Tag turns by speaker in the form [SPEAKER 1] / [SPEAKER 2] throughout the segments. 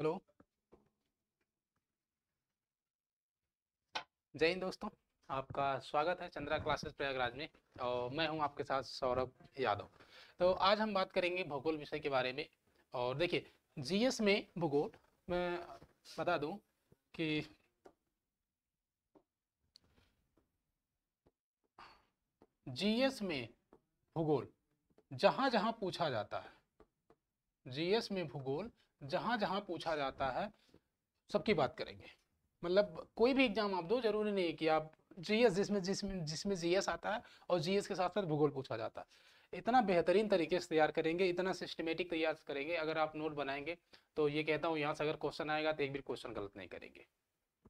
[SPEAKER 1] hello जय हिंद दोस्तों आपका स्वागत है चंद्रा क्लासेस प्रयागराज में और मैं हूं आपके साथ सौरभ यादव तो आज हम बात करेंगे भूगोल विषय के बारे में और देखिए जीएस में भूगोल मैं बता दूं कि जीएस में भूगोल जहां जहां पूछा जाता है जीएस में भूगोल जहां जहाँ पूछा जाता है सबकी बात करेंगे मतलब कोई भी एग्जाम आप दो जरूरी नहीं है कि आप जीएस जिसमें जिसमें जिसमें जीएस आता है और जीएस के साथ साथ भूगोल पूछा जाता है इतना बेहतरीन तरीके से तैयार करेंगे इतना सिस्टमेटिक तैयार करेंगे अगर आप नोट बनाएंगे तो ये कहता हूँ यहाँ से अगर क्वेश्चन आएगा तो एक भी क्वेश्चन गलत नहीं करेंगे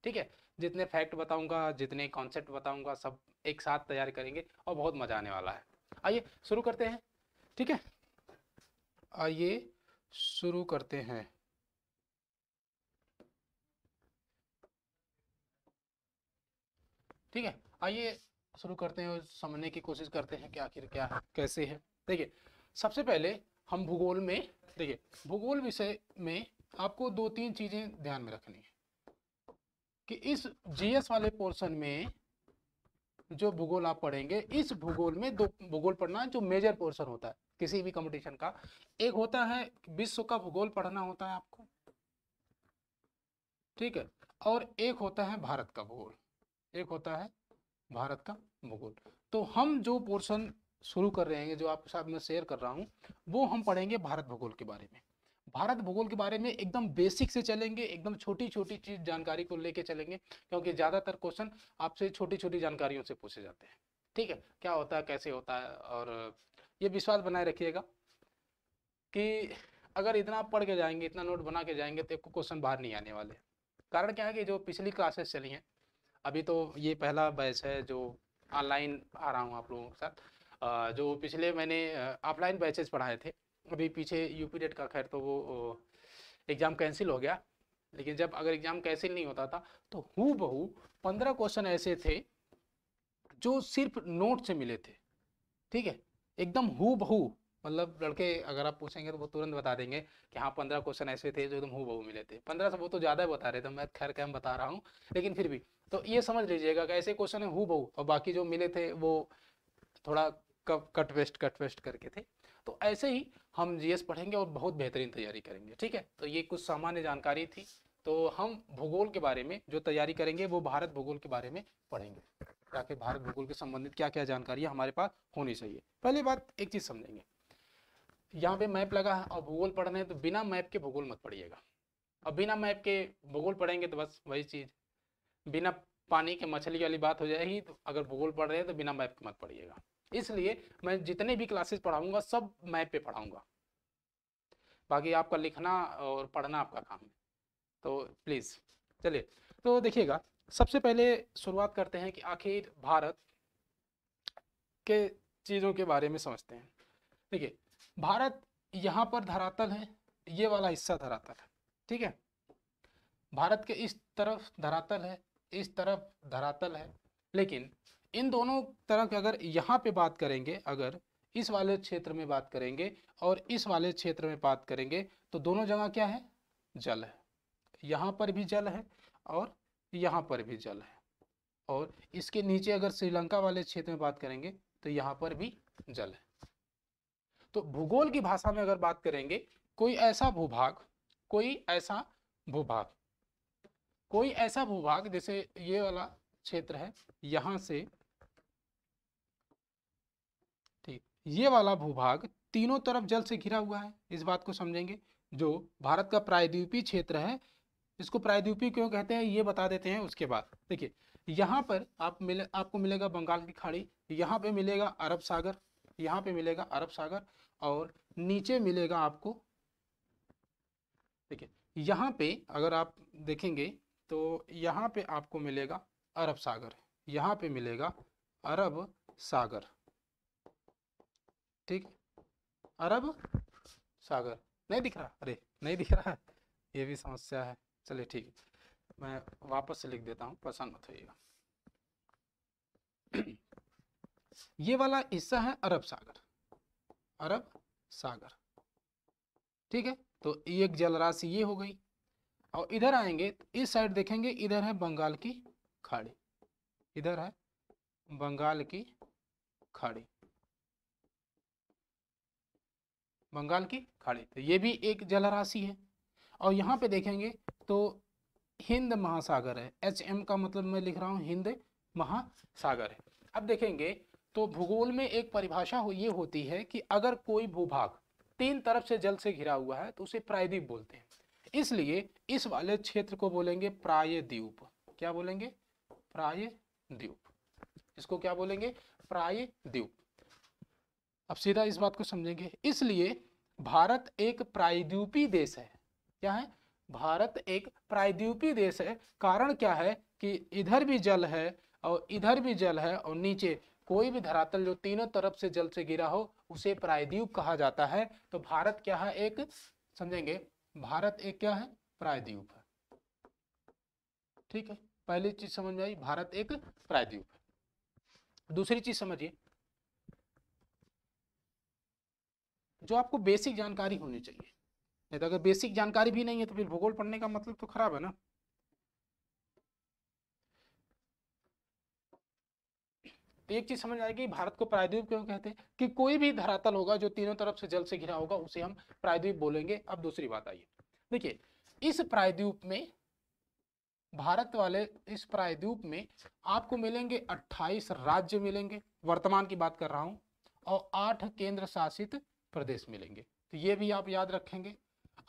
[SPEAKER 1] ठीक है जितने फैक्ट बताऊंगा जितने कॉन्सेप्ट बताऊंगा सब एक साथ तैयार करेंगे और बहुत मजा आने वाला है आइए शुरू करते हैं ठीक है आइए शुरू करते हैं ठीक है आइए शुरू करते हैं और समझने की कोशिश करते हैं कि आखिर क्या है कैसे है देखिए सबसे पहले हम भूगोल में देखिए भूगोल विषय में आपको दो तीन चीजें ध्यान में रखनी है कि इस जीएस वाले पोर्शन में जो भूगोल आप पढ़ेंगे इस भूगोल में दो भूगोल पढ़ना जो मेजर पोर्शन होता है किसी भी कंपटीशन का एक होता है विश्व का भूगोल पढ़ना होता है आपको ठीक है और एक होता है भारत का भूगोल एक होता है भारत का भूगोल तो हम जो पोर्शन शुरू कर रहे हैं जो आपके साथ मैं शेयर कर रहा हूँ वो हम पढ़ेंगे भारत भूगोल के बारे में भारत भूगोल के बारे में एकदम बेसिक से चलेंगे एकदम छोटी छोटी चीज जानकारी को लेके चलेंगे क्योंकि ज्यादातर क्वेश्चन आपसे छोटी छोटी जानकारियों से पूछे जाते हैं ठीक है क्या होता है कैसे होता है और ये विश्वास बनाए रखिएगा कि अगर इतना पढ़ के जाएंगे इतना नोट बना के जाएंगे तो एक क्वेश्चन बाहर नहीं आने वाले कारण क्या है कि जो पिछली क्लासेस चली हैं अभी तो ये पहला बैच है जो ऑनलाइन आ रहा हूँ आप लोगों के साथ जो पिछले मैंने ऑफलाइन बैचेज पढ़ाए थे अभी पीछे यूपी डेट का खैर तो वो एग्ज़ाम कैंसिल हो गया लेकिन जब अगर एग्ज़ाम कैंसिल नहीं होता था तो हु बहू पंद्रह क्वेश्चन ऐसे थे जो सिर्फ नोट से मिले थे ठीक है एकदम हु बहू मतलब लड़के अगर आप पूछेंगे तो वो तुरंत बता देंगे कि हाँ पंद्रह क्वेश्चन ऐसे थे जो एकदम हु बहू मिले थे पंद्रह से वो तो ज़्यादा बता रहे थे मैं खैर कैम बता रहा हूँ लेकिन फिर भी तो ये समझ लीजिएगा कि ऐसे क्वेश्चन है हु बहू और बाकी जो मिले थे वो थोड़ा कट वेस्ट कट वेस्ट करके थे तो ऐसे ही हम जीएस पढ़ेंगे और बहुत बेहतरीन तैयारी करेंगे ठीक है तो ये कुछ सामान्य जानकारी थी तो हम भूगोल के बारे में जो तैयारी करेंगे वो भारत भूगोल के बारे में पढ़ेंगे ताकि भारत भूगोल के संबंधित क्या क्या जानकारी हमारे पास होनी चाहिए पहली बात एक चीज समझेंगे यहाँ पे मैप लगा है और भूगोल पढ़ना है तो बिना मैप के भूगोल मत पढ़िएगा और बिना मैप के भूगोल पढ़ेंगे तो बस वही चीज़ बिना पानी के मछली वाली बात हो जाएगी तो अगर भूगोल पढ़ रहे हैं तो बिना मैप के मत पढ़िएगा इसलिए मैं जितने भी क्लासेस पढ़ाऊंगा सब मैप पे पढ़ाऊंगा बाकी आपका लिखना और पढ़ना आपका काम है तो प्लीज़ चलिए तो देखिएगा सबसे पहले शुरुआत करते हैं कि आखिर भारत के चीज़ों के बारे में समझते हैं देखिए भारत यहाँ पर धरातल है ये वाला हिस्सा धरातल है ठीक है भारत के इस तरफ धरातल है इस तरफ धरातल है लेकिन इन दोनों तरफ अगर यहाँ पे बात करेंगे अगर इस वाले क्षेत्र में बात करेंगे और इस वाले क्षेत्र में बात करेंगे तो दोनों जगह क्या है जल है यहाँ पर भी जल है और यहाँ पर भी जल है और इसके नीचे अगर श्रीलंका वाले क्षेत्र में बात करेंगे तो यहाँ पर भी जल है तो भूगोल की भाषा में अगर बात करेंगे कोई ऐसा भूभाग कोई ऐसा भूभाग कोई ऐसा भूभाग जैसे ये वाला क्षेत्र है यहां से ठीक ये वाला भूभाग तीनों तरफ जल से घिरा हुआ है इस बात को समझेंगे जो भारत का प्रायद्वीपीय क्षेत्र है इसको प्रायद्वीपीय क्यों कहते हैं ये बता देते हैं उसके बाद देखिए यहाँ पर आप मिले आपको मिलेगा बंगाल की खाड़ी यहाँ पे मिलेगा अरब सागर यहाँ पे मिलेगा अरब सागर और नीचे मिलेगा आपको देखिए यहाँ पे अगर आप देखेंगे तो यहाँ पे आपको मिलेगा अरब सागर यहाँ पे मिलेगा अरब सागर ठीक अरब सागर नहीं दिख रहा अरे नहीं दिख रहा है ये भी समस्या है चलिए ठीक है मैं वापस से लिख देता हूँ परेशान मत होइएगा ये वाला हिस्सा है अरब सागर अरब सागर ठीक है तो एक जलराशि ये हो गई और इधर आएंगे तो इस साइड देखेंगे इधर है बंगाल की खाड़ी इधर है बंगाल की खाड़ी बंगाल की खाड़ी तो ये भी एक जलराशि है और यहाँ पे देखेंगे तो हिंद महासागर है एच एम का मतलब मैं लिख रहा हूँ हिंद महासागर है अब देखेंगे तो भूगोल में एक परिभाषा हो ये होती है कि अगर कोई भूभाग तीन तरफ से जल से घिरा हुआ है तो उसे प्रायद्वीप बोलते हैं इसलिए इस वाले क्षेत्र को बोलेंगे प्रायद्वीप क्या बोलेंगे प्रायद्वीप इसको क्या बोलेंगे प्रायद्वीप अब सीधा इस बात को समझेंगे इसलिए भारत एक प्रायद्वीपी देश है क्या है भारत एक प्रायद्वीपी देश है कारण क्या है कि इधर भी जल है और इधर भी जल है और नीचे कोई भी धरातल जो तीनों तरफ से जल से गिरा हो उसे प्रायद्वीप कहा जाता है तो भारत क्या है एक समझेंगे भारत एक क्या है प्रायद्वीप है ठीक है पहली चीज समझ आई भारत एक प्रायद्वीप है दूसरी चीज समझिए जो आपको बेसिक जानकारी होनी चाहिए नहीं तो अगर बेसिक जानकारी भी नहीं है तो फिर भूगोल पढ़ने का मतलब तो खराब है ना तो एक चीज समझ आएगी भारत को प्रायद्वीप क्यों कहते हैं कि कोई भी धरातल होगा जो तीनों तरफ से जल से घिरा होगा उसे हम प्रायद्वीप बोलेंगे अब दूसरी बात आइए देखिए इस प्रायद्वीप में भारत वाले इस प्रायद्वीप में आपको मिलेंगे 28 राज्य मिलेंगे वर्तमान की बात कर रहा हूं और आठ केंद्र शासित प्रदेश मिलेंगे तो ये भी आप याद रखेंगे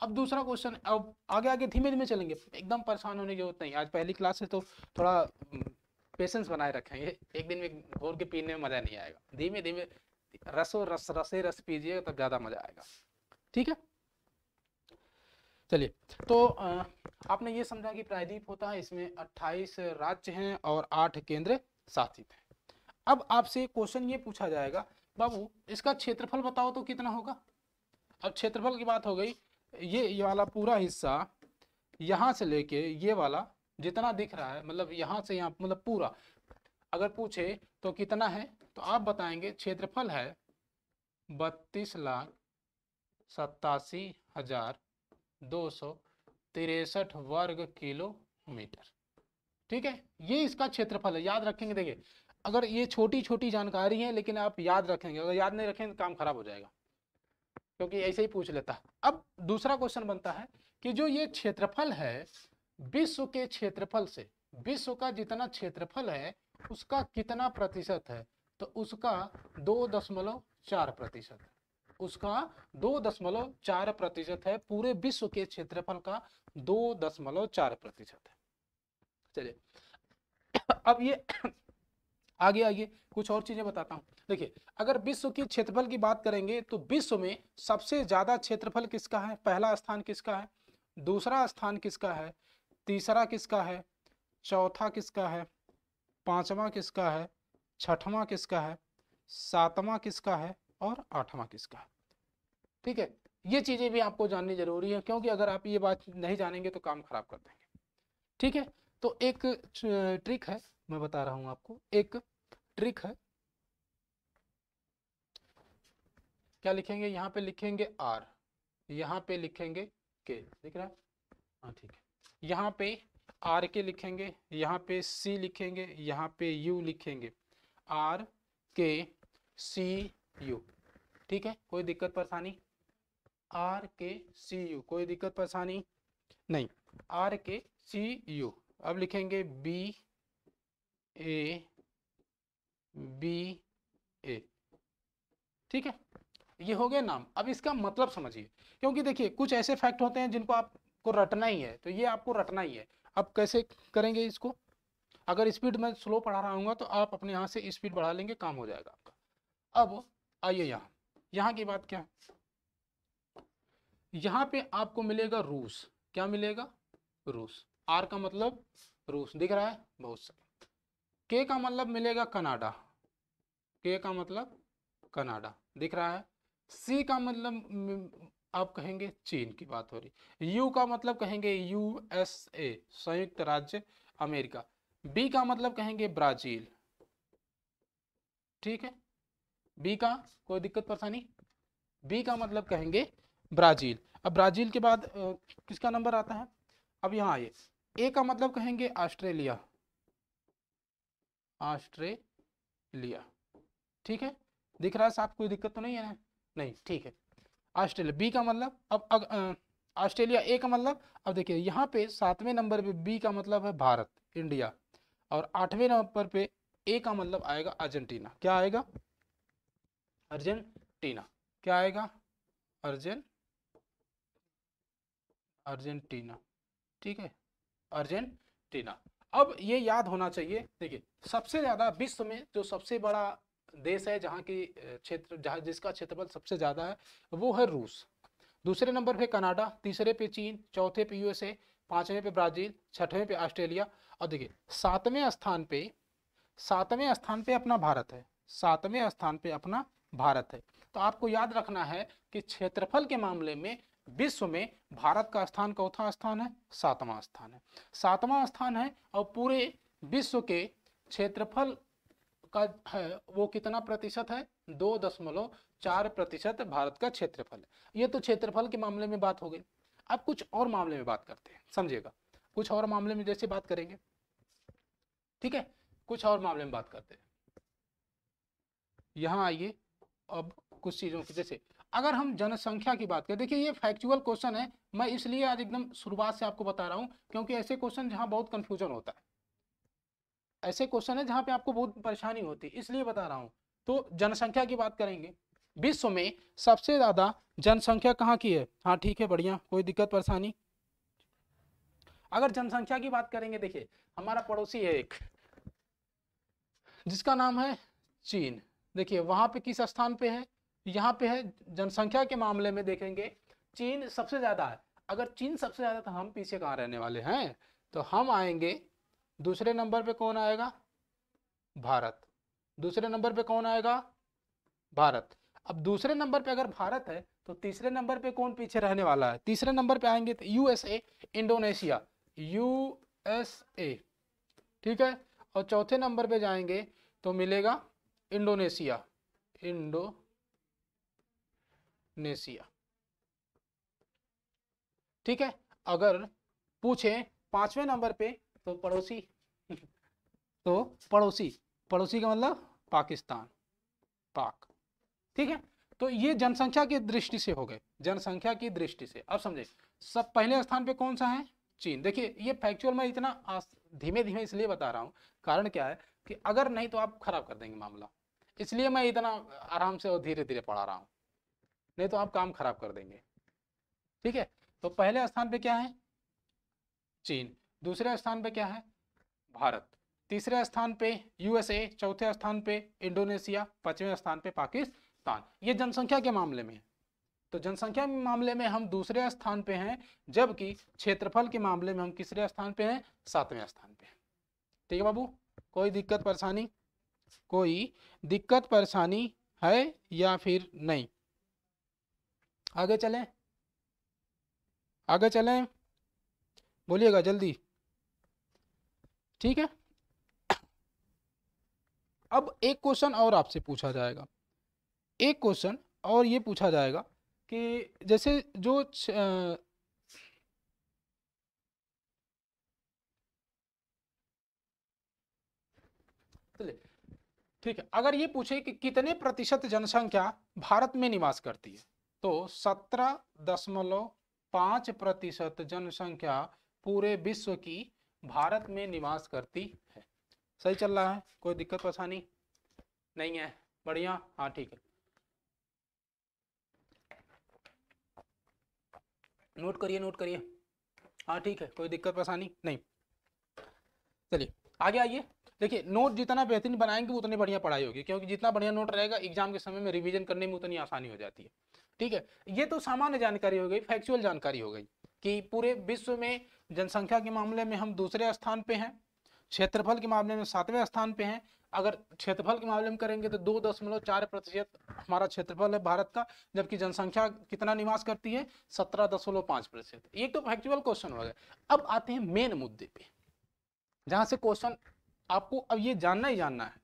[SPEAKER 1] अब दूसरा क्वेश्चन अब आगे आगे धीमे धीमे चलेंगे एकदम परेशान होने की जरूरत नहीं आज पहली क्लास है तो थोड़ा पेशेंस हम्म, बनाए रखेंगे एक दिन में घोर के पीने में मज़ा नहीं आएगा धीमे धीमे रसो रस रसे रस पीजिएगा तब ज़्यादा मज़ा आएगा ठीक है चलिए तो आपने ये समझा कि प्रायद्वीप होता है इसमें 28 राज्य हैं और आठ केंद्र शासित हैं अब आपसे क्वेश्चन ये पूछा जाएगा बाबू इसका क्षेत्रफल बताओ तो कितना होगा अब क्षेत्रफल की बात हो गई ये ये वाला पूरा हिस्सा यहाँ से लेके ये वाला जितना दिख रहा है मतलब यहाँ से यहाँ मतलब पूरा अगर पूछे तो कितना है तो आप बताएंगे क्षेत्रफल है बत्तीस लाख सत्तासी हजार दो सौ तिरसठ वर्ग किलोमीटर ठीक है ये इसका क्षेत्रफल है याद रखेंगे देखिए अगर ये छोटी छोटी जानकारी है लेकिन आप याद रखेंगे अगर याद नहीं रखेंगे तो काम खराब हो जाएगा क्योंकि ऐसे ही पूछ लेता अब दूसरा क्वेश्चन बनता है कि जो ये क्षेत्रफल है विश्व के क्षेत्रफल से विश्व का जितना क्षेत्रफल है उसका कितना प्रतिशत है तो उसका दो दशमलव चार प्रतिशत उसका दो दशमलव चार प्रतिशत है पूरे विश्व के क्षेत्रफल का दो दशमलव चार प्रतिशत है चलिए अब ये आगे आइए कुछ और चीजें बताता हूँ देखिए अगर विश्व की क्षेत्रफल की बात करेंगे तो विश्व में सबसे ज्यादा क्षेत्रफल किसका है पहला स्थान किसका है दूसरा स्थान किसका है तीसरा किसका है चौथा किसका है पांचवा किसका है छठवां किसका है सातवां किसका है और आठवां किसका है ठीक है ये चीजें भी आपको जाननी जरूरी है क्योंकि अगर आप ये बात नहीं जानेंगे तो काम खराब कर देंगे ठीक है तो एक ट्रिक है मैं बता रहा हूँ आपको एक ट्रिक है क्या लिखेंगे यहां पे लिखेंगे आर यहां पे लिखेंगे के दिख रहा है हाँ ठीक है यहां पे आर के लिखेंगे यहां पे सी लिखेंगे यहां पे यू लिखेंगे आर के सी यू ठीक है कोई दिक्कत परेशानी आर के सी यू कोई दिक्कत परेशानी नहीं आर के सी यू अब लिखेंगे बी ए बी ए ठीक है ये हो गया नाम अब इसका मतलब समझिए क्योंकि देखिए कुछ ऐसे फैक्ट होते हैं जिनको आपको रटना ही है तो ये आपको रटना ही है अब कैसे करेंगे इसको अगर स्पीड में स्लो पढ़ा रहा हूँ तो आप अपने यहाँ से स्पीड बढ़ा लेंगे काम हो जाएगा आपका अब आइए यहाँ यहाँ की बात क्या है यहाँ पे आपको मिलेगा रूस क्या मिलेगा रूस आर का मतलब रूस दिख रहा है बहुत सारा के का मतलब मिलेगा कनाडा के का मतलब कनाडा दिख रहा है सी का मतलब आप कहेंगे चीन की बात हो रही यू का मतलब कहेंगे यूएसए संयुक्त राज्य अमेरिका बी का मतलब कहेंगे ब्राजील ठीक है बी का कोई दिक्कत परेशानी बी का मतलब कहेंगे ब्राजील अब ब्राजील के बाद किसका नंबर आता है अब यहाँ आइए ए का मतलब कहेंगे ऑस्ट्रेलिया ऑस्ट्रेलिया ठीक है दिख रहा है साहब कोई दिक्कत तो नहीं है ना नहीं ठीक है ऑस्ट्रेलिया बी का मतलब अब ऑस्ट्रेलिया ए का मतलब अब देखिए यहाँ पे सातवें नंबर पे बी का मतलब है भारत इंडिया और आठवें नंबर पे ए का मतलब आएगा अर्जेंटीना क्या आएगा अर्जेंटीना क्या आएगा अर्जेंट अर्जेंटीना ठीक है अर्जेंटीना अब ये याद होना चाहिए देखिए सबसे ज़्यादा विश्व में जो सबसे बड़ा देश है जहाँ की क्षेत्र जहाँ जिसका क्षेत्रफल सबसे ज़्यादा है वो है रूस दूसरे नंबर पे कनाडा तीसरे पे चीन चौथे पे यूएसए पांचवें पे ब्राज़ील छठवें पे ऑस्ट्रेलिया और देखिए सातवें स्थान पे सातवें स्थान पे अपना भारत है सातवें स्थान पे अपना भारत है तो आपको याद रखना है कि क्षेत्रफल के मामले में विश्व में भारत का स्थान चौथा स्थान है सातवां स्थान है सातवां स्थान है और पूरे विश्व के क्षेत्रफल का है वो कितना प्रतिशत है दो दशमलव चार प्रतिशत भारत का क्षेत्रफल है ये तो क्षेत्रफल के मामले में बात हो गई अब कुछ और मामले में बात करते हैं समझिएगा कुछ और मामले में जैसे बात करेंगे ठीक है कुछ और मामले में बात करते हैं यहाँ आइए अब कुछ चीज़ों की जैसे अगर हम जनसंख्या की बात करें देखिए ये फैक्चुअल क्वेश्चन है मैं इसलिए आज एकदम शुरुआत से आपको बता रहा हूँ क्योंकि ऐसे क्वेश्चन जहाँ बहुत कंफ्यूजन होता है ऐसे क्वेश्चन है जहाँ पे आपको बहुत परेशानी होती है इसलिए बता रहा हूँ तो जनसंख्या की बात करेंगे विश्व में सबसे ज्यादा जनसंख्या कहाँ की है हाँ ठीक है बढ़िया कोई दिक्कत परेशानी अगर जनसंख्या की बात करेंगे देखिए हमारा पड़ोसी है एक जिसका नाम है चीन देखिए वहां पे किस स्थान पे है यहाँ पे है जनसंख्या के मामले में देखेंगे चीन सबसे ज्यादा है अगर चीन सबसे ज्यादा तो हम पीछे कहाँ रहने वाले हैं तो हम आएंगे दूसरे नंबर पे कौन आएगा भारत दूसरे नंबर पे कौन आएगा भारत अब दूसरे नंबर पे अगर भारत है तो तीसरे नंबर पे कौन पीछे रहने वाला है तीसरे नंबर पे आएंगे तो यूएसए इंडोनेशिया यूएसए ठीक है और चौथे नंबर पे जाएंगे तो मिलेगा इंडोनेशिया इंडोनेशिया ठीक है अगर पूछे पांचवें नंबर पे तो पड़ोसी तो पड़ोसी पड़ोसी का मतलब पाकिस्तान पाक ठीक है तो ये जनसंख्या की दृष्टि से हो गए जनसंख्या की दृष्टि से अब समझे सब पहले स्थान पे कौन सा है चीन देखिए ये फैक्चुअल मैं इतना धीमे धीमे इसलिए बता रहा हूँ कारण क्या है कि अगर नहीं तो आप खराब कर देंगे मामला इसलिए मैं इतना आराम से और धीरे धीरे पढ़ा रहा हूँ नहीं तो आप काम खराब कर देंगे ठीक है तो पहले स्थान पे क्या है चीन दूसरे स्थान पे क्या है भारत तीसरे स्थान पे यूएसए चौथे स्थान पे इंडोनेशिया पांचवें स्थान पे पाकिस्तान ये जनसंख्या के मामले में है तो जनसंख्या के मामले में हम दूसरे स्थान पे हैं जबकि क्षेत्रफल के मामले में हम किसरे स्थान पे हैं सातवें स्थान पे ठीक है बाबू कोई दिक्कत परेशानी कोई दिक्कत परेशानी है या फिर नहीं आगे चलें आगे चलें बोलिएगा जल्दी ठीक है अब एक क्वेश्चन और आपसे पूछा जाएगा एक क्वेश्चन और ये पूछा जाएगा कि जैसे जो ठीक है अगर ये पूछे कि कितने प्रतिशत जनसंख्या भारत में निवास करती है तो सत्रह दशमलव पांच प्रतिशत जनसंख्या पूरे विश्व की भारत में निवास करती है सही चल रहा है कोई दिक्कत परेशानी नहीं है बढ़िया हाँ ठीक है नोट करिए नोट करिए हाँ ठीक है कोई दिक्कत परेशानी नहीं चलिए आगे आइए देखिए नोट जितना बेहतरीन बनाएंगे उतनी बढ़िया पढ़ाई होगी क्योंकि जितना बढ़िया नोट रहेगा एग्जाम के समय में रिवीजन करने में उतनी आसानी हो जाती है ठीक है ये तो सामान्य जानकारी हो गई फैक्चुअल जानकारी हो गई कि पूरे विश्व में जनसंख्या के मामले में हम दूसरे स्थान पे हैं क्षेत्रफल के मामले में सातवें स्थान पे हैं अगर क्षेत्रफल के मामले में करेंगे तो दो दशमलव चार प्रतिशत हमारा क्षेत्रफल है भारत का जबकि जनसंख्या कितना निवास करती है सत्रह दशमलव पांच प्रतिशत ये तो फैक्चुअल क्वेश्चन हो गया अब आते हैं मेन मुद्दे पे जहां से क्वेश्चन आपको अब ये जानना ही जानना है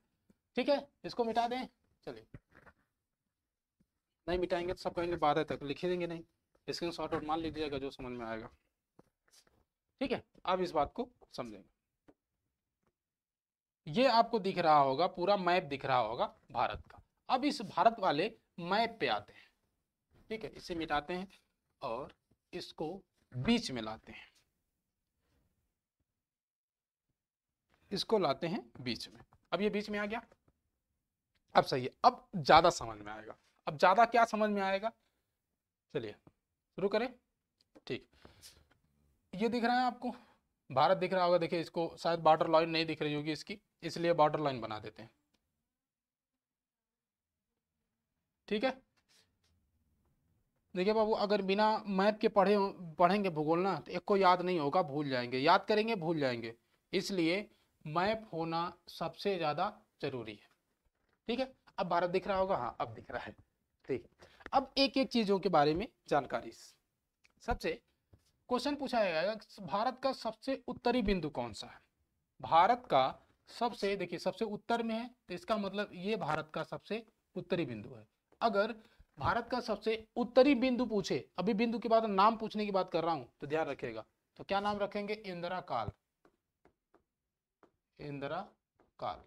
[SPEAKER 1] ठीक है इसको मिटा दें चलिए नहीं मिटाएंगे तो सब कहेंगे बारह तक लिखे देंगे नहीं स्क्रीन शॉर्ट आउट मान लीजिएगा जो समझ में आएगा ठीक है अब इस बात को समझेंगे ये आपको दिख रहा होगा पूरा मैप दिख रहा होगा भारत का अब इस भारत वाले मैप पे आते हैं ठीक है इसे मिटाते हैं और इसको बीच में लाते हैं इसको लाते हैं बीच में अब ये बीच में आ गया अब सही है अब ज्यादा समझ में आएगा अब ज्यादा क्या समझ में आएगा चलिए शुरू करें ठीक ये दिख रहा है आपको भारत दिख रहा होगा देखिए इसको शायद बॉर्डर लाइन नहीं दिख रही होगी इसकी इसलिए बॉर्डर लाइन बना देते हैं ठीक है देखिए बाबू अगर बिना मैप के पढ़े पढ़ेंगे भूगोल ना तो एक को याद नहीं होगा भूल जाएंगे याद करेंगे भूल जाएंगे इसलिए मैप होना सबसे ज़्यादा जरूरी है ठीक है अब भारत दिख रहा होगा हाँ अब दिख रहा है ठीक अब एक एक चीज़ों के बारे में जानकारी सबसे क्वेश्चन पूछा जाएगा भारत का सबसे उत्तरी बिंदु कौन सा है भारत का सबसे देखिए सबसे उत्तर में है तो इसका मतलब ये भारत का सबसे उत्तरी बिंदु है अगर भारत का सबसे उत्तरी बिंदु पूछे अभी बिंदु के बाद नाम पूछने की बात कर रहा हूं तो ध्यान रखिएगा तो क्या नाम रखेंगे इंदिरा काल इंदिरा काल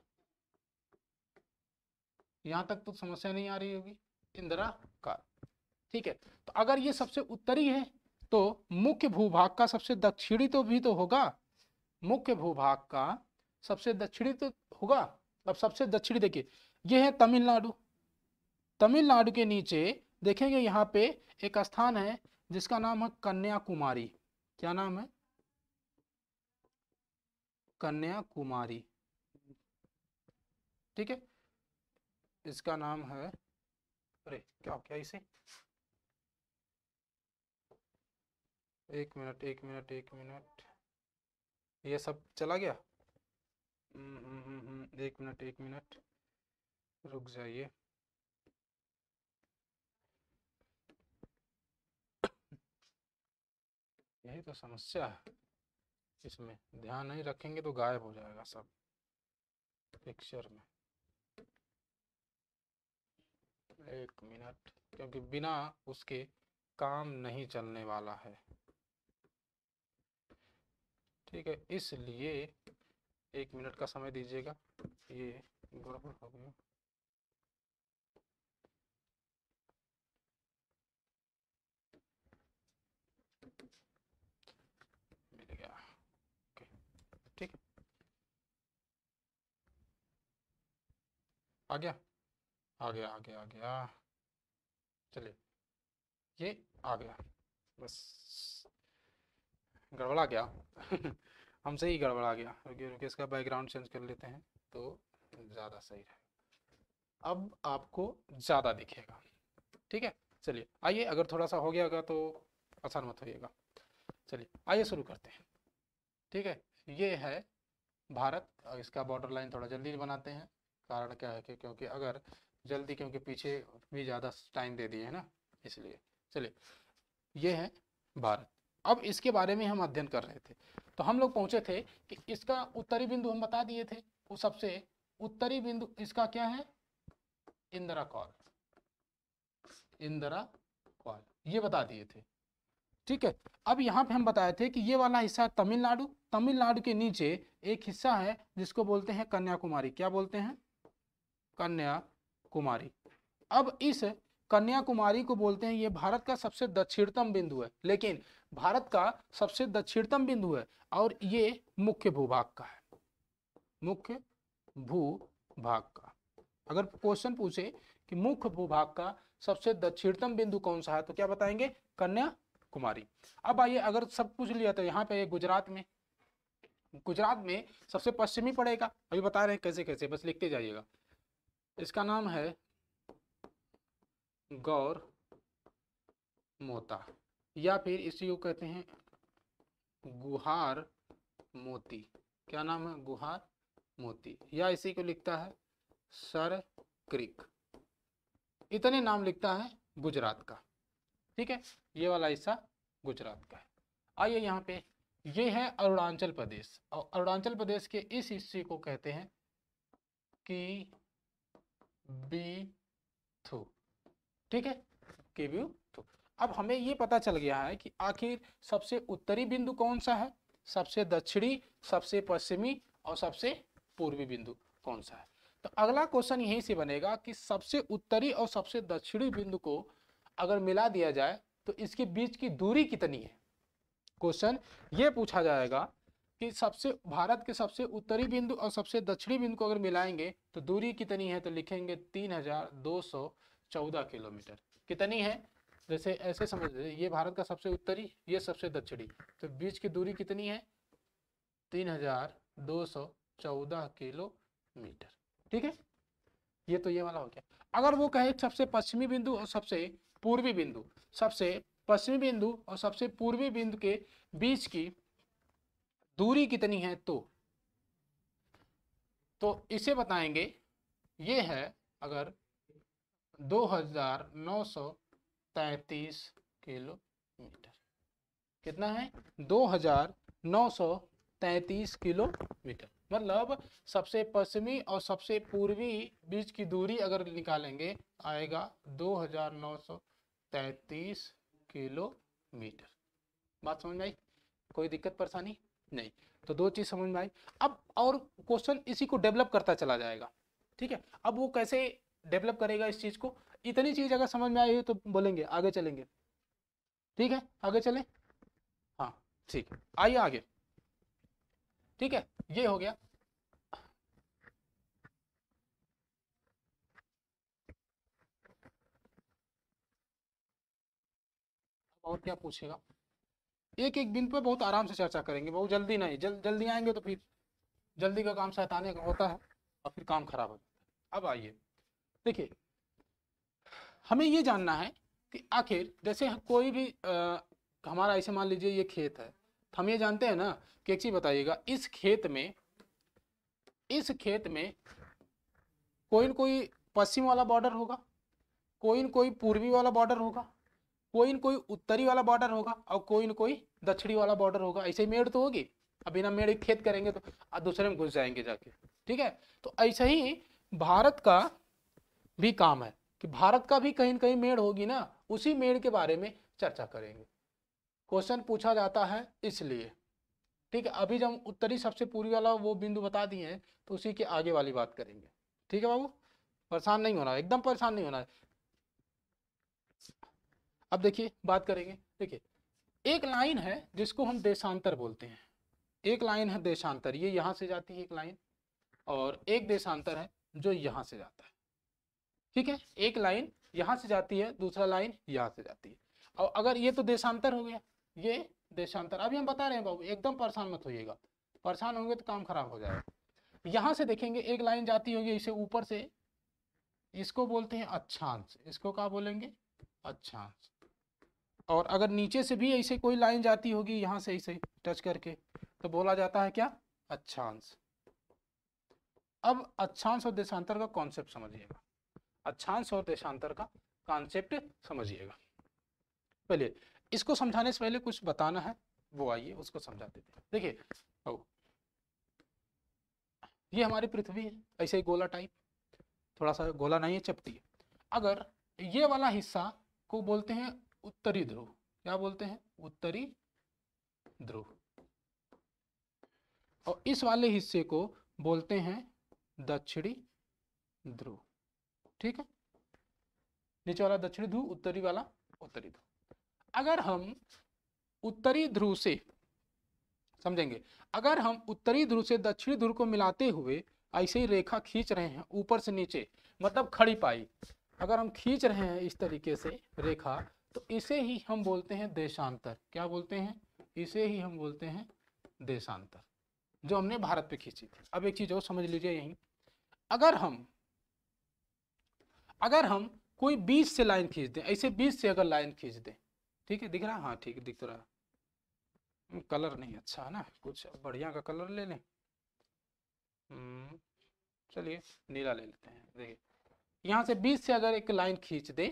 [SPEAKER 1] यहां तक तो समस्या नहीं आ रही होगी इंदिरा काल ठीक है तो अगर ये सबसे उत्तरी है तो मुख्य भूभाग का सबसे दक्षिणी तो भी तो होगा मुख्य भूभाग का सबसे दक्षिणी तो होगा अब सबसे दक्षिणी देखिए ये है तमिलनाडु तमिलनाडु के नीचे देखेंगे यहाँ पे एक स्थान है जिसका नाम है कन्याकुमारी क्या नाम है कन्याकुमारी ठीक है इसका नाम है अरे क्या क्या इसे एक मिनट एक मिनट एक मिनट ये सब चला गया हम्म, हम्म, हम्म, एक मिनट एक मिनट रुक जाइए यही तो समस्या है इसमें ध्यान नहीं रखेंगे तो गायब हो जाएगा सब पिक्चर में एक मिनट क्योंकि बिना उसके काम नहीं चलने वाला है ठीक है इसलिए एक मिनट का समय दीजिएगा ये गड़बड़ हो गया मिल गया ठीक आ गया आ गया आ गया आ गया चलिए ये आ गया बस गड़बड़ा गया हमसे ही गड़बड़ा गया रुकिए रुकिए इसका बैकग्राउंड चेंज कर लेते हैं तो ज़्यादा सही रहे अब आपको ज़्यादा दिखेगा ठीक है चलिए आइए अगर थोड़ा सा हो गया होगा तो आसान मत होइएगा चलिए आइए शुरू करते हैं ठीक है ये है भारत इसका बॉर्डर लाइन थोड़ा जल्दी बनाते हैं कारण क्या है कि क्योंकि अगर जल्दी क्योंकि पीछे भी ज़्यादा टाइम दे दिए है ना इसलिए चलिए ये है भारत अब इसके बारे में हम अध्ययन कर रहे थे तो हम लोग पहुंचे थे कि इसका उत्तरी बिंदु हम बता दिए थे वो सबसे उत्तरी बिंदु इसका क्या है इंदिरा कॉल इंदिरा कॉल ये बता दिए थे ठीक है अब यहाँ पे हम बताए थे कि ये वाला हिस्सा है तमिलनाडु तमिलनाडु के नीचे एक हिस्सा है जिसको बोलते हैं कन्याकुमारी क्या बोलते हैं कन्याकुमारी अब इस कन्याकुमारी को बोलते हैं ये भारत का सबसे दक्षिणतम बिंदु है लेकिन भारत का सबसे दक्षिणतम बिंदु है और ये मुख्य भूभाग का है मुख्य भूभाग का अगर क्वेश्चन पूछे कि मुख्य भूभाग का सबसे दक्षिणतम बिंदु कौन सा है तो क्या बताएंगे कन्या कुमारी अब आइए अगर सब कुछ लिया तो यहाँ पे गुजरात में गुजरात में सबसे पश्चिमी पड़ेगा अभी बता रहे हैं कैसे कैसे बस लिखते जाइएगा इसका नाम है गौर मोता या फिर इसी को कहते हैं गुहार मोती क्या नाम है गुहार मोती या इसी को लिखता है सर क्रिक इतने नाम लिखता है गुजरात का ठीक है ये वाला हिस्सा गुजरात का है आइए यहाँ पे ये है अरुणाचल प्रदेश और अरुणाचल प्रदेश के इस हिस्से को कहते हैं कि बी थू ठीक है बी थू अब हमें ये पता चल गया है कि आखिर सबसे उत्तरी बिंदु कौन सा है सबसे दक्षिणी सबसे पश्चिमी और सबसे पूर्वी बिंदु कौन सा है तो अगला क्वेश्चन यहीं से बनेगा कि सबसे उत्तरी और सबसे दक्षिणी बिंदु को अगर मिला दिया जाए तो इसके बीच की दूरी कितनी है क्वेश्चन ये पूछा जाएगा कि सबसे भारत के सबसे उत्तरी बिंदु और सबसे दक्षिणी बिंदु को अगर मिलाएंगे तो दूरी कितनी है तो लिखेंगे तीन हजार दो सौ चौदह किलोमीटर कितनी है जैसे ऐसे समझ लीजिए ये भारत का सबसे उत्तरी ये सबसे दक्षिणी तो बीच की दूरी कितनी है तीन हजार दो सौ चौदह किलोमीटर ठीक है ये तो ये वाला हो गया अगर वो कहे सबसे पश्चिमी बिंदु और सबसे पूर्वी बिंदु सबसे पश्चिमी बिंदु और सबसे पूर्वी बिंदु के बीच की दूरी कितनी है तो तो इसे बताएंगे ये है अगर दो हजार नौ सौ तैतीस किलोमीटर कितना है दो हजार नौ सौ तैतीस किलोमीटर मतलब सबसे पश्चिमी और सबसे पूर्वी बीच की दूरी अगर निकालेंगे आएगा दो हजार नौ सौ तैतीस किलोमीटर बात समझ में आई कोई दिक्कत परेशानी नहीं तो दो चीज़ समझ में आई अब और क्वेश्चन इसी को डेवलप करता चला जाएगा ठीक है अब वो कैसे डेवलप करेगा इस चीज़ को इतनी चीज अगर समझ में आई हो तो बोलेंगे आगे चलेंगे ठीक है आगे चले हाँ ठीक आइए आगे ठीक है ये हो गया और क्या पूछेगा एक एक बिंदु पर बहुत आराम से चर्चा करेंगे बहुत जल्दी नहीं जल, जल्दी आएंगे तो फिर जल्दी का काम सैताने का होता है और फिर काम खराब हो जाता है अब आइए देखिए हमें ये जानना है कि आखिर जैसे कोई भी आ, हमारा ऐसे मान लीजिए ये खेत है तो हम ये जानते हैं ना कि एक चीज बताइएगा इस खेत में इस खेत में कोई न कोई पश्चिम वाला बॉर्डर होगा कोई न कोई पूर्वी वाला बॉर्डर होगा कोई न कोई उत्तरी वाला बॉर्डर होगा और कोई न कोई दक्षिणी वाला बॉर्डर होगा ऐसे ही मेड़ तो होगी अब बिना मेड़ एक खेत करेंगे तो दूसरे में घुस जाएंगे जाके ठीक है तो ऐसे ही भारत का भी काम है कि भारत का भी कहीं कहीं मेड़ होगी ना उसी मेड़ के बारे में चर्चा करेंगे क्वेश्चन पूछा जाता है इसलिए ठीक है अभी जब उत्तरी सबसे पूर्वी वाला वो बिंदु बता दिए हैं तो उसी के आगे वाली बात करेंगे ठीक है बाबू परेशान नहीं होना एकदम परेशान नहीं होना अब देखिए बात करेंगे देखिए एक लाइन है जिसको हम देशांतर बोलते हैं एक लाइन है देशांतर ये यहाँ से जाती है एक लाइन और एक देशांतर है जो यहाँ से जाता है ठीक है एक लाइन यहाँ से जाती है दूसरा लाइन यहाँ से जाती है और अगर ये तो देशांतर हो गया ये देशांतर अभी हम बता रहे हैं बाबू एकदम परेशान मत होइएगा परेशान होंगे तो काम खराब हो जाएगा यहाँ से देखेंगे एक लाइन जाती होगी इसे ऊपर से इसको बोलते हैं अच्छांश इसको क्या बोलेंगे अच्छांश और अगर नीचे से भी ऐसे कोई लाइन जाती होगी यहाँ से ऐसे टच करके तो बोला जाता है क्या अच्छांश अब अच्छांश और देशांतर का कॉन्सेप्ट समझिएगा अक्षांश और देशांतर का कॉन्सेप्ट समझिएगा पहले इसको समझाने से पहले कुछ बताना है वो आइए उसको समझाते थे देखिए ये हमारी पृथ्वी है ऐसे ही गोला टाइप थोड़ा सा गोला नहीं है चपटी है अगर ये वाला हिस्सा को बोलते हैं उत्तरी ध्रुव क्या बोलते हैं उत्तरी ध्रुव और इस वाले हिस्से को बोलते हैं दक्षिणी ध्रुव ठीक है नीचे वाला दक्षिणी ध्रुव उत्तरी वाला उत्तरी ध्रुव अगर हम उत्तरी ध्रुव से समझेंगे अगर हम उत्तरी ध्रुव से दक्षिणी ध्रुव को मिलाते हुए ऐसे ही रेखा खींच रहे हैं ऊपर से नीचे मतलब खड़ी पाई अगर हम खींच रहे हैं इस तरीके से रेखा तो इसे ही हम बोलते हैं देशांतर क्या बोलते हैं इसे ही हम बोलते हैं देशांतर जो हमने भारत पे खींची थी अब एक चीज़ और समझ लीजिए यहीं अगर हम अगर हम कोई बीच से लाइन खींच दें ऐसे बीच से अगर लाइन खींच दें ठीक है दिख रहा हाँ ठीक दिख तो रहा कलर नहीं अच्छा है ना कुछ बढ़िया का कलर ले लें हम्म, चलिए नीला ले लेते हैं देखिए यहाँ से बीच से अगर एक लाइन खींच दे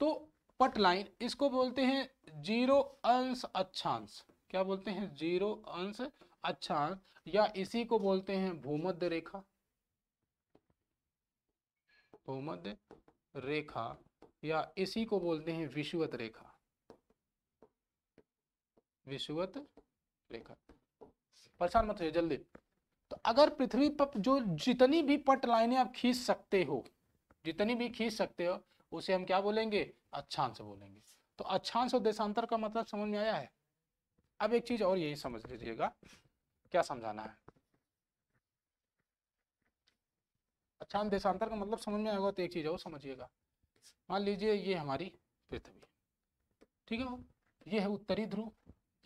[SPEAKER 1] तो पट लाइन इसको बोलते हैं जीरो अंश अच्छांश क्या बोलते हैं जीरो अंश अच्छांश या इसी को बोलते हैं भूमध्य रेखा भूमध्य रेखा या इसी को बोलते हैं विषुवत रेखा विषुवत रेखा परेशान मत हो जल्दी तो अगर पृथ्वी पर जो जितनी भी पट लाइने आप खींच सकते हो जितनी भी खींच सकते हो उसे हम क्या बोलेंगे अच्छांश बोलेंगे तो अच्छांश और देशांतर का मतलब समझ में आया है अब एक चीज और यही समझ लीजिएगा क्या समझाना है पक्षांत देशांतर का मतलब समझ में आएगा तो एक चीज़ है वो समझिएगा मान लीजिए ये हमारी पृथ्वी ठीक है ये है उत्तरी ध्रुव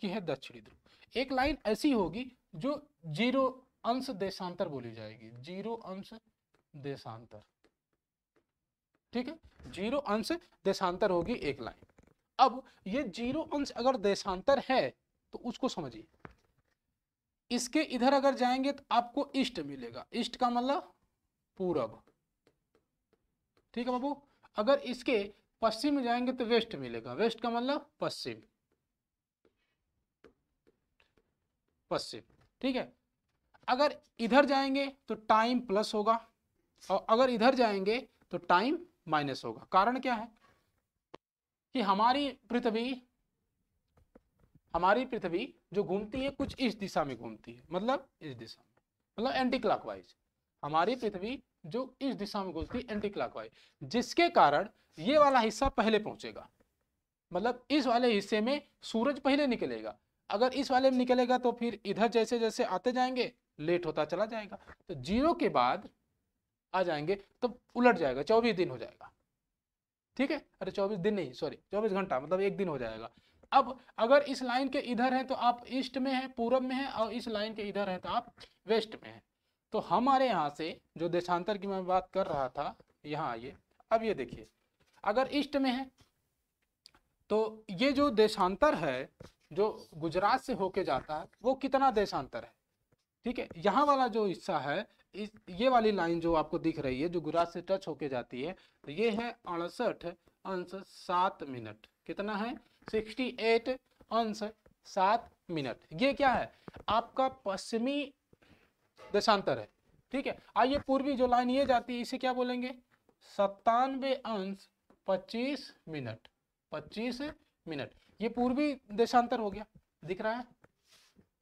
[SPEAKER 1] ये है दक्षिणी ध्रुव एक लाइन ऐसी होगी जो जीरो अंश देशांतर बोली जाएगी जीरो अंश देशांतर ठीक है जीरो अंश देशांतर होगी एक लाइन अब ये जीरो अंश अगर देशांतर है तो उसको समझिए इसके इधर अगर जाएंगे तो आपको इष्ट मिलेगा इष्ट का मतलब पूरब ठीक है बाबू अगर इसके पश्चिम में जाएंगे तो वेस्ट मिलेगा वेस्ट का मतलब पश्चिम पश्चिम ठीक है अगर इधर जाएंगे तो टाइम प्लस होगा और अगर इधर जाएंगे तो टाइम माइनस होगा कारण क्या है कि हमारी पृथ्वी हमारी पृथ्वी जो घूमती है कुछ इस दिशा में घूमती है मतलब इस दिशा में मतलब एंटी क्लॉकवाइज हमारी पृथ्वी जो इस दिशा में घुसती एंटी क्लॉकवाइज जिसके कारण ये वाला हिस्सा पहले पहुंचेगा मतलब इस वाले हिस्से में सूरज पहले निकलेगा अगर इस वाले में निकलेगा तो फिर इधर जैसे जैसे आते जाएंगे लेट होता चला जाएगा तो जीरो के बाद आ जाएंगे तो उलट जाएगा चौबीस दिन हो जाएगा ठीक है अरे चौबीस दिन नहीं सॉरी चौबीस घंटा मतलब एक दिन हो जाएगा अब अगर इस लाइन के इधर हैं तो आप ईस्ट में है पूरब में हैं और इस लाइन के इधर हैं तो आप वेस्ट में हैं तो हमारे यहाँ से जो देशांतर की मैं बात कर रहा था यहाँ आइए अब ये देखिए अगर ईस्ट में है तो ये जो देशांतर है जो गुजरात से होके जाता है वो कितना देशांतर है ठीक है यहाँ वाला जो हिस्सा है इस ये वाली लाइन जो आपको दिख रही है जो गुजरात से टच होके जाती है तो ये है अड़सठ अंश सात मिनट कितना है सिक्सटी एट अंश सात मिनट ये क्या है आपका पश्चिमी देशांतर है ठीक है आइए पूर्वी जो लाइन ये जाती है इसे क्या बोलेंगे सत्तानवे अंश पच्चीस मिनट पच्चीस मिनट ये पूर्वी देशांतर हो गया दिख रहा है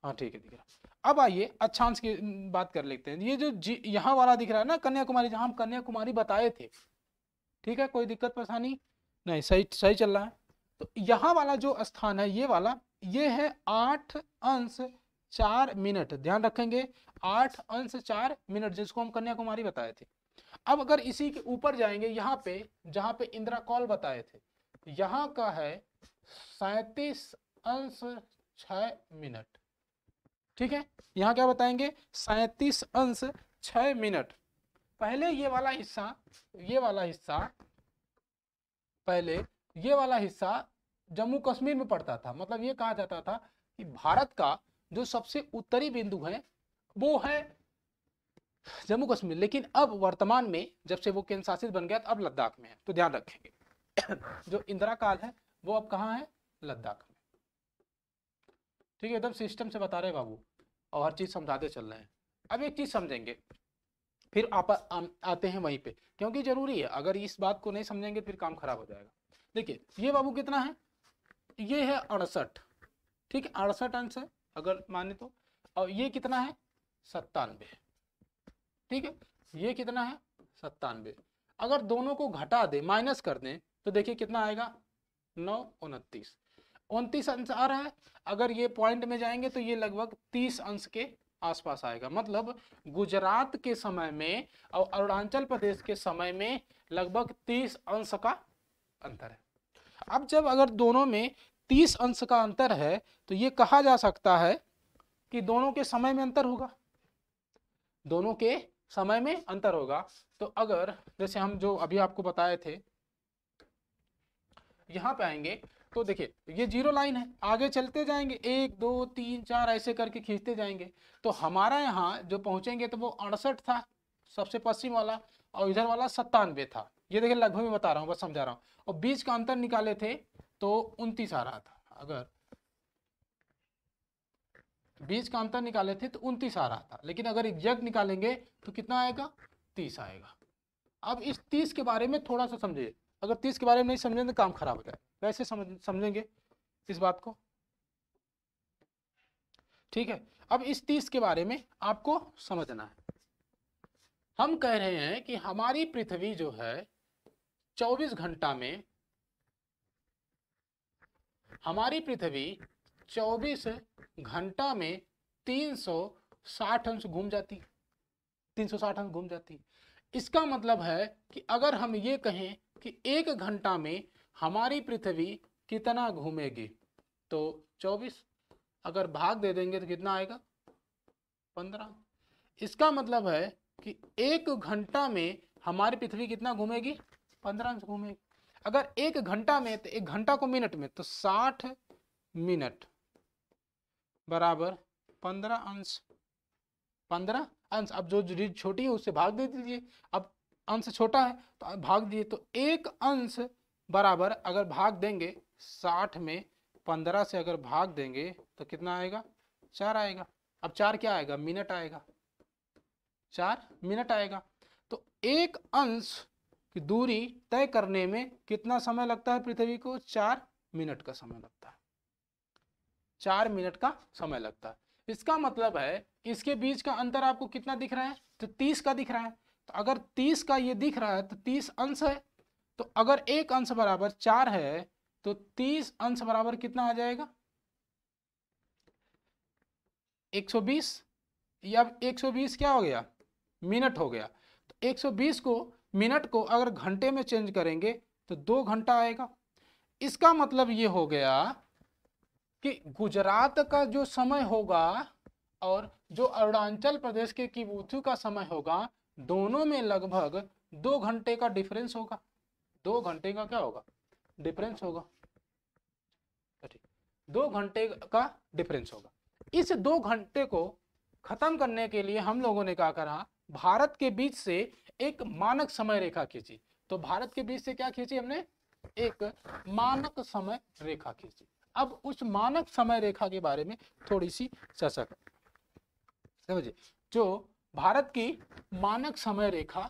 [SPEAKER 1] हाँ ठीक है दिख रहा अब आइए अच्छांश की बात कर लेते हैं ये जो यहाँ वाला दिख रहा है ना कन्याकुमारी जहां हम कन्याकुमारी बताए थे ठीक है कोई दिक्कत परेशानी नहीं सही सही चल रहा है तो यहाँ वाला जो स्थान है ये वाला ये है आठ अंश चार मिनट ध्यान रखेंगे आठ अंश चार मिनट जिसको हम कन्याकुमारी बताए थे अब अगर इसी के ऊपर जाएंगे यहाँ पे जहां पे इंदिरा कॉल बताए थे यहाँ का है सैतीस अंश छ मिनट ठीक है यहाँ क्या बताएंगे सैतीस अंश छ मिनट पहले ये वाला हिस्सा ये वाला हिस्सा पहले ये वाला हिस्सा जम्मू कश्मीर में पड़ता था मतलब ये कहा जाता था कि भारत का जो सबसे उत्तरी बिंदु है वो है जम्मू कश्मीर लेकिन अब वर्तमान में जब से वो केंद्र शासित बन गया तो अब लद्दाख में है तो ध्यान रखेंगे जो इंदिरा काल है वो अब कहाँ है लद्दाख में ठीक है एकदम सिस्टम से बता रहे बाबू और हर चीज़ समझाते चल रहे हैं अब एक चीज़ समझेंगे फिर आप आ, आते हैं वहीं पे क्योंकि ज़रूरी है अगर इस बात को नहीं समझेंगे फिर काम खराब हो जाएगा देखिए ये बाबू कितना है ये है अड़सठ ठीक है अड़सठ अंश है अगर माने तो और ये कितना है सत्तानवे ठीक है ये कितना है सत्तानवे अगर दोनों को घटा दे माइनस कर दें तो देखिए कितना आएगा नौ उनतीस उनतीस अंश आ रहा है अगर ये पॉइंट में जाएंगे तो ये लगभग तीस अंश के आसपास आएगा मतलब गुजरात के समय में और अरुणाचल प्रदेश के समय में लगभग तीस अंश का अंतर है अब जब अगर दोनों में तीस अंश का अंतर है तो ये कहा जा सकता है कि दोनों के समय में अंतर होगा दोनों के समय में अंतर होगा तो अगर जैसे हम जो अभी आपको बताए थे यहां पे आएंगे तो देखिए ये जीरो लाइन है आगे चलते जाएंगे एक दो तीन चार ऐसे करके खींचते जाएंगे तो हमारा यहाँ जो पहुंचेंगे तो वो अड़सठ था सबसे पश्चिम वाला और इधर वाला सत्तानवे था ये देखिए लगभग मैं बता रहा हूँ बस समझा रहा हूँ और बीच का अंतर निकाले थे तो उनतीस आ रहा था अगर बीस का अंतर निकाले थे तो उनतीस आ रहा था लेकिन अगर एग्जैक्ट निकालेंगे तो कितना आएगा तीस आएगा अब इस तीस के बारे में थोड़ा सा समझिए अगर तीस के बारे में नहीं समझें तो काम खराब हो जाए वैसे समझ समझेंगे इस बात को ठीक है अब इस तीस के बारे में आपको समझना है हम कह रहे हैं कि हमारी पृथ्वी जो है चौबीस घंटा में हमारी पृथ्वी 24 घंटा में 360 अंश घूम जाती सौ 360 अंश घूम जाती है इसका मतलब है कि अगर हम ये कहें कि एक घंटा में हमारी पृथ्वी कितना घूमेगी तो 24 अगर भाग दे देंगे तो कितना आएगा 15 इसका मतलब है कि एक घंटा में हमारी पृथ्वी कितना घूमेगी 15 अंश घूमेगी अगर एक घंटा में तो एक घंटा को मिनट में तो साठ मिनट बराबर पंद्रह अंश पंद्रह अंश अब जो रीज छोटी है उससे भाग दे दीजिए अब अंश छोटा है तो भाग दीजिए तो एक अंश बराबर अगर भाग देंगे साठ में पंद्रह से अगर भाग देंगे तो कितना आएगा चार आएगा अब चार क्या आएगा मिनट आएगा चार मिनट आएगा तो एक अंश कि दूरी तय करने में कितना समय लगता है पृथ्वी को चार मिनट का समय लगता है चार मिनट का समय लगता है इसका मतलब है इसके बीच का अंतर आपको कितना दिख रहा है तो तीस का दिख रहा है तो अगर तीस का ये दिख रहा है तो तीस अंश है तो अगर एक अंश बराबर चार है तो तीस अंश बराबर कितना आ जाएगा एक सौ बीस या एक सौ बीस क्या हो गया मिनट हो गया तो एक सौ बीस को मिनट को अगर घंटे में चेंज करेंगे तो दो घंटा आएगा इसका मतलब ये हो गया कि गुजरात का जो समय होगा और जो अरुणाचल प्रदेश के किबूथू का समय होगा दोनों में लगभग दो घंटे का डिफरेंस होगा दो घंटे का क्या होगा डिफरेंस होगा ठीक दो घंटे का डिफरेंस होगा इस दो घंटे को खत्म करने के लिए हम लोगों ने क्या कहा भारत के बीच से एक मानक समय रेखा खींची तो भारत के बीच से क्या खींची हमने एक मानक समय रेखा खींची अब उस मानक समय रेखा के बारे में थोड़ी सी चर्चा कर समझिए जो भारत की मानक समय रेखा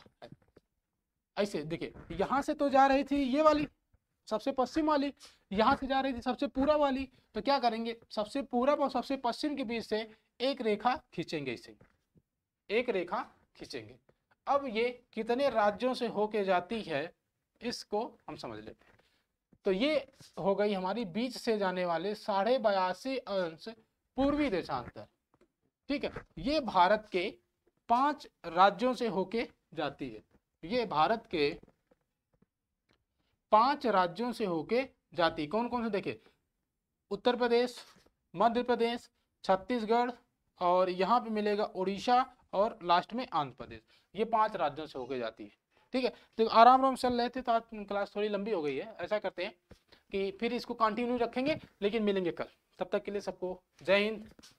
[SPEAKER 1] ऐसे देखिए यहां से तो जा रही थी ये वाली सबसे पश्चिम वाली यहाँ से जा रही थी सबसे पूरा वाली तो क्या करेंगे सबसे पूरा और सबसे पश्चिम के बीच से एक रेखा खींचेंगे इसे एक रेखा खींचेंगे अब ये कितने राज्यों से होके जाती है इसको हम समझ लेते हैं तो ये हो गई हमारी बीच से जाने वाले साढ़े बयासी अंश पूर्वी देशांतर ठीक है ये भारत के पांच राज्यों से होके जाती है ये भारत के पांच राज्यों से होके जाती है कौन कौन से देखे उत्तर प्रदेश मध्य प्रदेश छत्तीसगढ़ और यहाँ पे मिलेगा उड़ीसा और लास्ट में आंध्र प्रदेश ये पांच राज्यों से होके जाती है ठीक है तो आराम आराम चल रहे थे तो आज क्लास थोड़ी लंबी हो गई है ऐसा करते हैं कि फिर इसको कंटिन्यू रखेंगे लेकिन मिलेंगे कल तब तक के लिए सबको जय हिंद